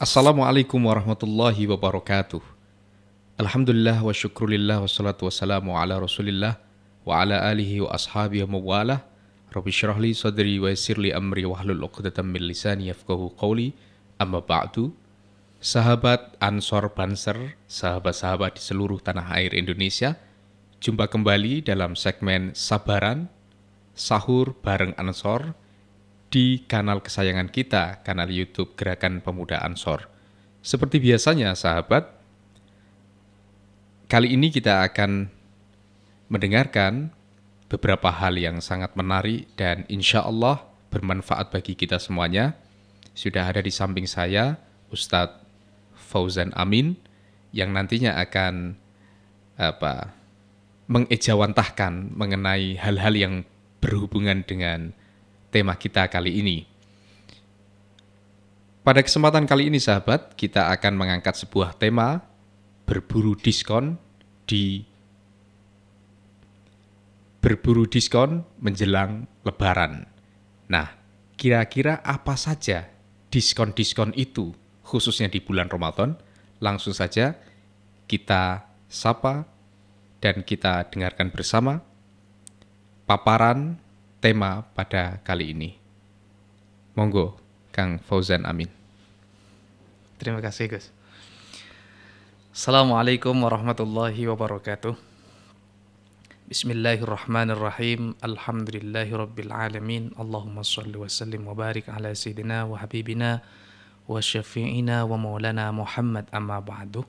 Assalamualaikum warahmatullahi wabarakatuh. Alhamdulillah wa syukrulillah wassalatu wassalamu ala rasulillah wa ala alihi wa ashabihi mawala Rabbi syrahli sadri wa yasirli amri wa hlul uqdatan min lisani yafqahu qawli amma ba'du. Sahabat Ansor Banser, sahabat-sahabat di seluruh tanah air Indonesia, jumpa kembali dalam segmen Sabaran, Sahur bareng Ansor di kanal kesayangan kita, kanal YouTube Gerakan Pemuda Ansor. Seperti biasanya, sahabat, kali ini kita akan mendengarkan beberapa hal yang sangat menarik dan insya Allah bermanfaat bagi kita semuanya. Sudah ada di samping saya, Ustadz Fauzan Amin, yang nantinya akan apa mengejawantahkan mengenai hal-hal yang berhubungan dengan tema kita kali ini. Pada kesempatan kali ini sahabat, kita akan mengangkat sebuah tema berburu diskon di berburu diskon menjelang lebaran. Nah, kira-kira apa saja diskon-diskon itu khususnya di bulan Ramadan? Langsung saja kita sapa dan kita dengarkan bersama paparan tema pada kali ini. Monggo, Kang Fauzan Amin. Terima kasih, Gus. Assalamualaikum warahmatullahi wabarakatuh. Bismillahirrahmanirrahim. Alhamdulillahirrabbilalamin. Allahumma salli wa sallim wa barik ala sayyidina wa habibina wa syafi'ina wa maulana Muhammad amma ba'du.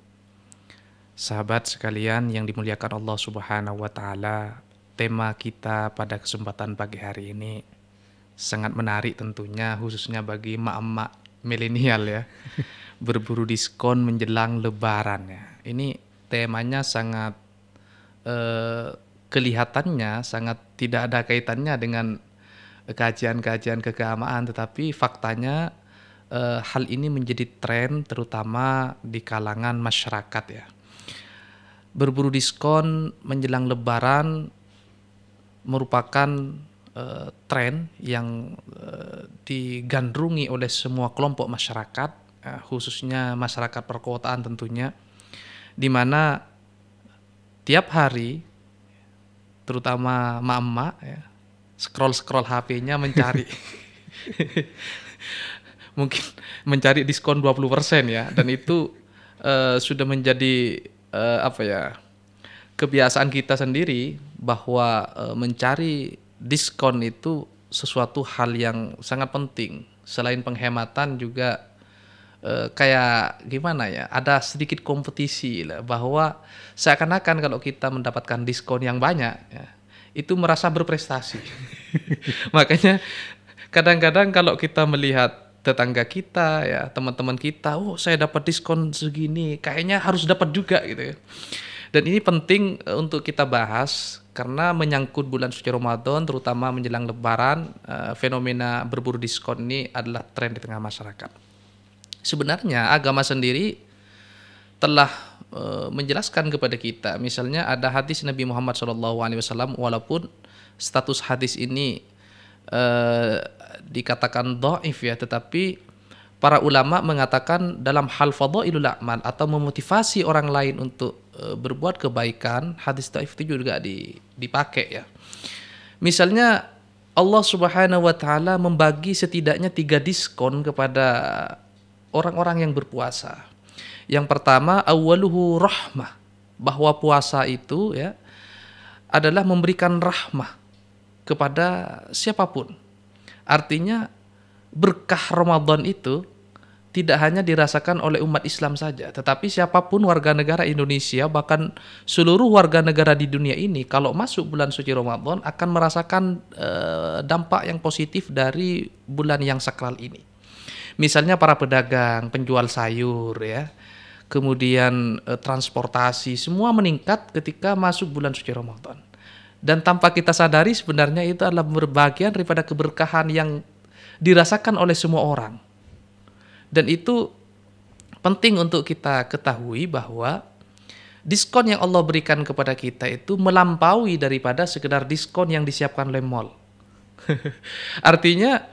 Sahabat sekalian yang dimuliakan Allah Subhanahu wa taala, tema kita pada kesempatan pagi hari ini sangat menarik tentunya khususnya bagi emak-emak milenial ya berburu diskon menjelang lebaran ya ini temanya sangat eh, kelihatannya sangat tidak ada kaitannya dengan kajian-kajian keagamaan tetapi faktanya eh, hal ini menjadi tren terutama di kalangan masyarakat ya berburu diskon menjelang lebaran merupakan uh, tren yang uh, digandrungi oleh semua kelompok masyarakat, uh, khususnya masyarakat perkotaan tentunya, di mana tiap hari, terutama emak ya, scroll-scroll HP-nya mencari. mungkin mencari diskon 20% ya dan itu uh, sudah menjadi uh, apa ya kebiasaan kita sendiri bahwa e, mencari diskon itu sesuatu hal yang sangat penting. Selain penghematan juga e, kayak gimana ya? Ada sedikit kompetisi lah bahwa seakan-akan kalau kita mendapatkan diskon yang banyak ya, itu merasa berprestasi. Makanya kadang-kadang kalau kita melihat tetangga kita ya teman-teman kita oh saya dapat diskon segini kayaknya harus dapat juga gitu ya dan ini penting eh, untuk kita bahas karena menyangkut bulan suci Ramadan terutama menjelang lebaran eh, fenomena berburu diskon ini adalah tren di tengah masyarakat. Sebenarnya agama sendiri telah eh, menjelaskan kepada kita misalnya ada hadis Nabi Muhammad SAW walaupun status hadis ini dikatakan do'if ya tetapi para ulama mengatakan dalam hal fadhailul amal atau memotivasi orang lain untuk Eh, berbuat kebaikan, hadis taif itu juga dipakai ya. Misalnya Allah Subhanahu wa taala membagi setidaknya tiga diskon kepada orang-orang yang berpuasa. Yang pertama awaluhu rahmah, bahwa puasa itu ya adalah memberikan rahmah kepada siapapun. Artinya berkah Ramadan itu tidak hanya dirasakan oleh umat Islam saja, tetapi siapapun warga negara Indonesia, bahkan seluruh warga negara di dunia ini, kalau masuk bulan suci Ramadan akan merasakan uh, dampak yang positif dari bulan yang sakral ini. Misalnya para pedagang, penjual sayur, ya, kemudian uh, transportasi, semua meningkat ketika masuk bulan suci Ramadan. Dan tanpa kita sadari sebenarnya itu adalah berbagian daripada keberkahan yang dirasakan oleh semua orang dan itu penting untuk kita ketahui bahwa diskon yang Allah berikan kepada kita itu melampaui daripada sekedar diskon yang disiapkan oleh mall. Artinya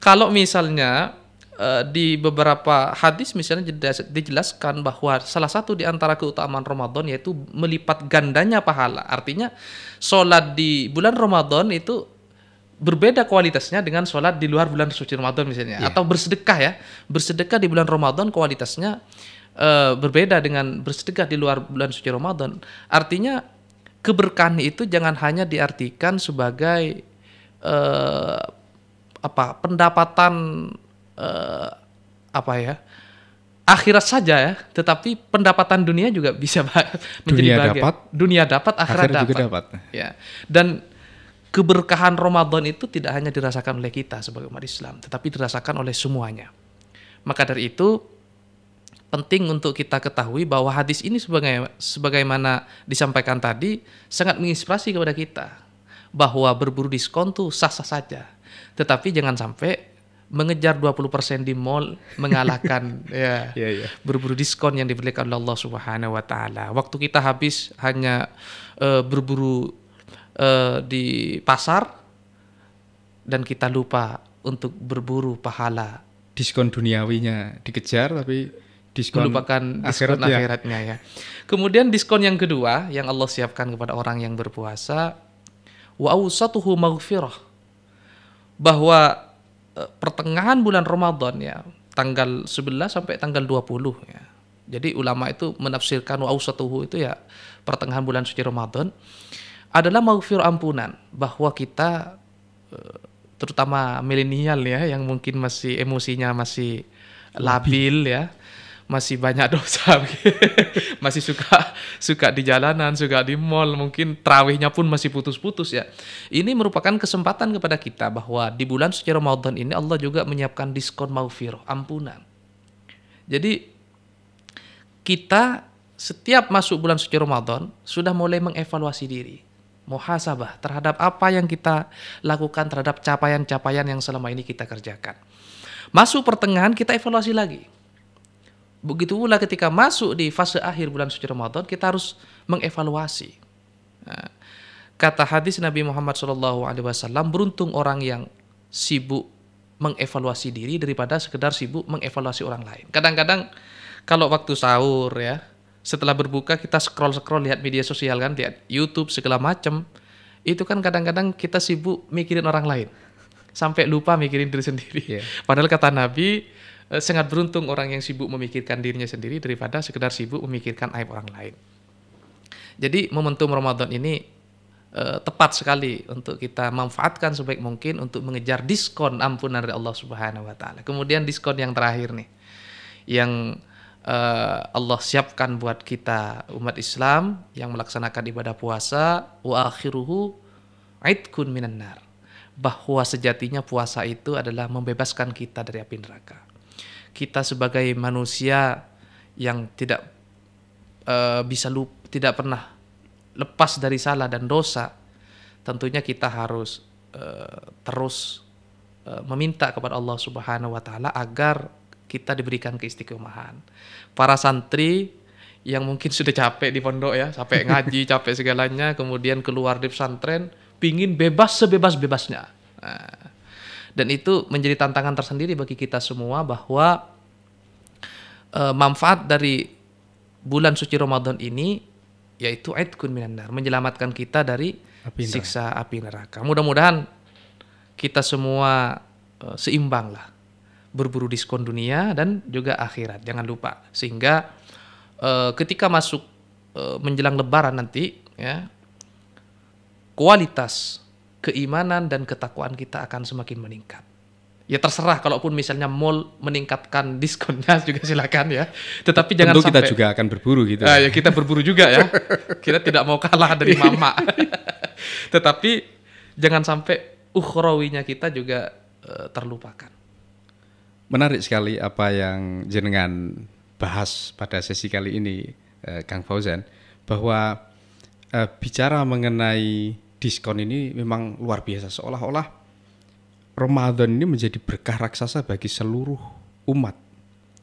kalau misalnya eh, di beberapa hadis misalnya dijelaskan bahwa salah satu di antara keutamaan Ramadan yaitu melipat gandanya pahala. Artinya sholat di bulan Ramadan itu berbeda kualitasnya dengan sholat di luar bulan suci Ramadan misalnya yeah. atau bersedekah ya bersedekah di bulan Ramadan kualitasnya uh, berbeda dengan bersedekah di luar bulan suci Ramadan artinya keberkahan itu jangan hanya diartikan sebagai uh, apa pendapatan uh, apa ya akhirat saja ya tetapi pendapatan dunia juga bisa menjadi dunia bahagia. dapat dunia dapat akhirat, akhirat dapat. Juga dapat ya dan keberkahan Ramadan itu tidak hanya dirasakan oleh kita sebagai umat Islam, tetapi dirasakan oleh semuanya. Maka dari itu penting untuk kita ketahui bahwa hadis ini sebagai sebagaimana disampaikan tadi sangat menginspirasi kepada kita bahwa berburu diskon itu sah-sah saja. Tetapi jangan sampai mengejar 20% di mall mengalahkan ya yeah, yeah. berburu diskon yang diberikan oleh Allah Subhanahu wa taala. Waktu kita habis hanya uh, berburu uh, di pasar dan kita lupa untuk berburu pahala. Diskon duniawinya dikejar tapi diskon melupakan diskon akhiratnya. akhiratnya ya. Kemudian diskon yang kedua yang Allah siapkan kepada orang yang berpuasa wa satuhu maghfirah bahwa eh, pertengahan bulan Ramadan ya tanggal 11 sampai tanggal 20 ya. Jadi ulama itu menafsirkan wa satuhu itu ya pertengahan bulan suci Ramadan adalah maufir ampunan bahwa kita eh, terutama milenial ya yang mungkin masih emosinya masih labil ya masih banyak dosa masih suka suka di jalanan suka di mall mungkin terawihnya pun masih putus-putus ya ini merupakan kesempatan kepada kita bahwa di bulan suci Ramadan ini Allah juga menyiapkan diskon maufir ampunan jadi kita setiap masuk bulan suci Ramadan sudah mulai mengevaluasi diri muhasabah terhadap apa yang kita lakukan terhadap capaian-capaian yang selama ini kita kerjakan. Masuk pertengahan kita evaluasi lagi. Begitu pula ketika masuk di fase akhir bulan suci Ramadan kita harus mengevaluasi. Nah, kata hadis Nabi Muhammad SAW, beruntung orang yang sibuk mengevaluasi diri daripada sekedar sibuk mengevaluasi orang lain. Kadang-kadang kalau waktu sahur ya, setelah berbuka kita scroll-scroll lihat media sosial kan, lihat YouTube segala macam. Itu kan kadang-kadang kita sibuk mikirin orang lain. Sampai lupa mikirin diri sendiri. Yeah. Padahal kata Nabi eh, sangat beruntung orang yang sibuk memikirkan dirinya sendiri daripada sekedar sibuk memikirkan aib orang lain. Jadi momentum Ramadan ini eh, tepat sekali untuk kita manfaatkan sebaik mungkin untuk mengejar diskon ampunan dari Allah Subhanahu wa taala. Kemudian diskon yang terakhir nih. Yang Eh, Allah siapkan buat kita umat Islam yang melaksanakan ibadah puasa wa akhiruhu aitkun minan nar bahwa sejatinya puasa itu adalah membebaskan kita dari api neraka. Kita sebagai manusia yang tidak uh, bisa lup, tidak pernah lepas dari salah dan dosa, tentunya kita harus uh, terus uh, meminta kepada Allah Subhanahu wa taala agar kita diberikan keistiqomahan. Para santri yang mungkin sudah capek di pondok ya, capek ngaji, capek segalanya, kemudian keluar di pesantren, pingin bebas sebebas-bebasnya. Nah, dan itu menjadi tantangan tersendiri bagi kita semua bahwa eh, manfaat dari bulan suci Ramadan ini yaitu aitkun minandar, menyelamatkan kita dari api siksa api neraka. Mudah-mudahan kita semua eh, seimbang lah berburu diskon dunia dan juga akhirat. Jangan lupa. Sehingga e, ketika masuk e, menjelang lebaran nanti ya kualitas keimanan dan ketakwaan kita akan semakin meningkat. Ya terserah kalaupun misalnya mall meningkatkan diskonnya juga silakan ya. Tetapi Tentu jangan sampai kita juga akan berburu gitu. Nah, ya kita berburu juga ya. kita tidak mau kalah dari mama. Tetapi jangan sampai ukhrawinya kita juga uh, terlupakan. Menarik sekali apa yang jenengan bahas pada sesi kali ini, eh, Kang Fauzan, bahwa eh, bicara mengenai diskon ini memang luar biasa. Seolah-olah Ramadan ini menjadi berkah raksasa bagi seluruh umat,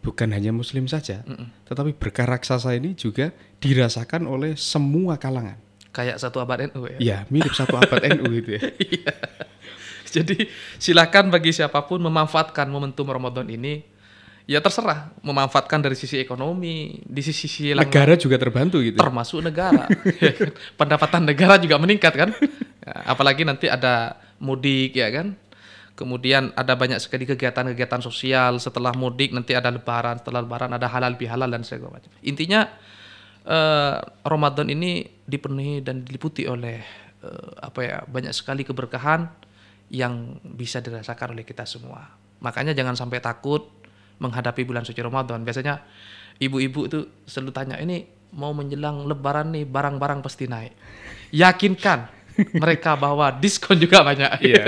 bukan hanya Muslim saja, mm -mm. tetapi berkah raksasa ini juga dirasakan oleh semua kalangan. Kayak satu abad NU ya? Iya, mirip satu abad NU gitu ya. Iya. Jadi silakan bagi siapapun memanfaatkan momentum Ramadan ini ya terserah memanfaatkan dari sisi ekonomi di sisi sisi negara juga terbantu gitu ya? termasuk negara ya kan? pendapatan negara juga meningkat kan ya, apalagi nanti ada mudik ya kan kemudian ada banyak sekali kegiatan-kegiatan sosial setelah mudik nanti ada lebaran setelah lebaran ada halal bihalal dan segala macam intinya eh, Ramadan ini dipenuhi dan diliputi oleh eh, apa ya banyak sekali keberkahan yang bisa dirasakan oleh kita semua. Makanya jangan sampai takut menghadapi bulan suci Ramadan. Biasanya ibu-ibu itu selalu tanya, ini mau menjelang lebaran nih barang-barang pasti naik. Yakinkan mereka bahwa diskon juga banyak. Iya.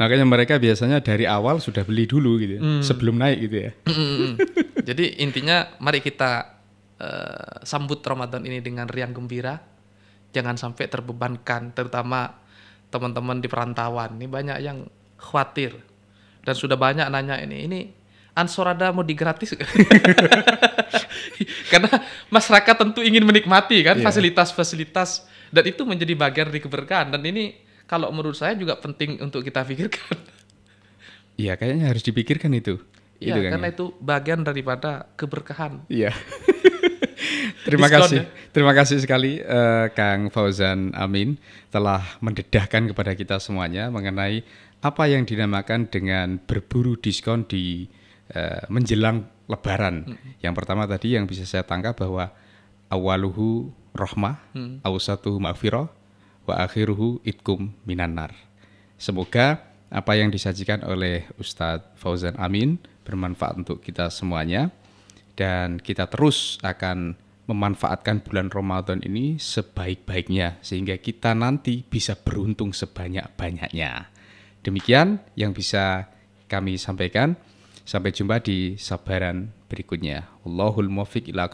Makanya mereka biasanya dari awal sudah beli dulu gitu ya, mm. sebelum naik gitu ya. Hmm, hmm, hmm. Jadi intinya mari kita uh, sambut Ramadan ini dengan riang gembira. Jangan sampai terbebankan terutama teman-teman di perantauan ini banyak yang khawatir dan sudah banyak nanya ini ini Ansorada mau digratis karena masyarakat tentu ingin menikmati kan iya. fasilitas-fasilitas yeah. dan itu menjadi bagian dari keberkahan dan ini kalau menurut saya juga penting untuk kita pikirkan iya kayaknya harus dipikirkan itu Iya, gitu, karena ya? itu bagian daripada keberkahan. Iya. Terima Diskon, kasih. Ya? Terima kasih sekali uh, Kang Fauzan Amin telah mendedahkan kepada kita semuanya mengenai apa yang dinamakan dengan berburu diskon di uh, menjelang lebaran. Hmm. Yang pertama tadi yang bisa saya tangkap bahwa awaluhu rohmah, hmm. awsatuhu ma'firah, wa akhiruhu itkum minanar. Semoga apa yang disajikan oleh Ustadz Fauzan Amin bermanfaat untuk kita semuanya dan kita terus akan memanfaatkan bulan Ramadan ini sebaik-baiknya sehingga kita nanti bisa beruntung sebanyak-banyaknya. Demikian yang bisa kami sampaikan. Sampai jumpa di sabaran berikutnya. Allahul muwaffiq ila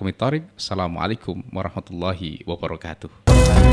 Assalamualaikum warahmatullahi wabarakatuh.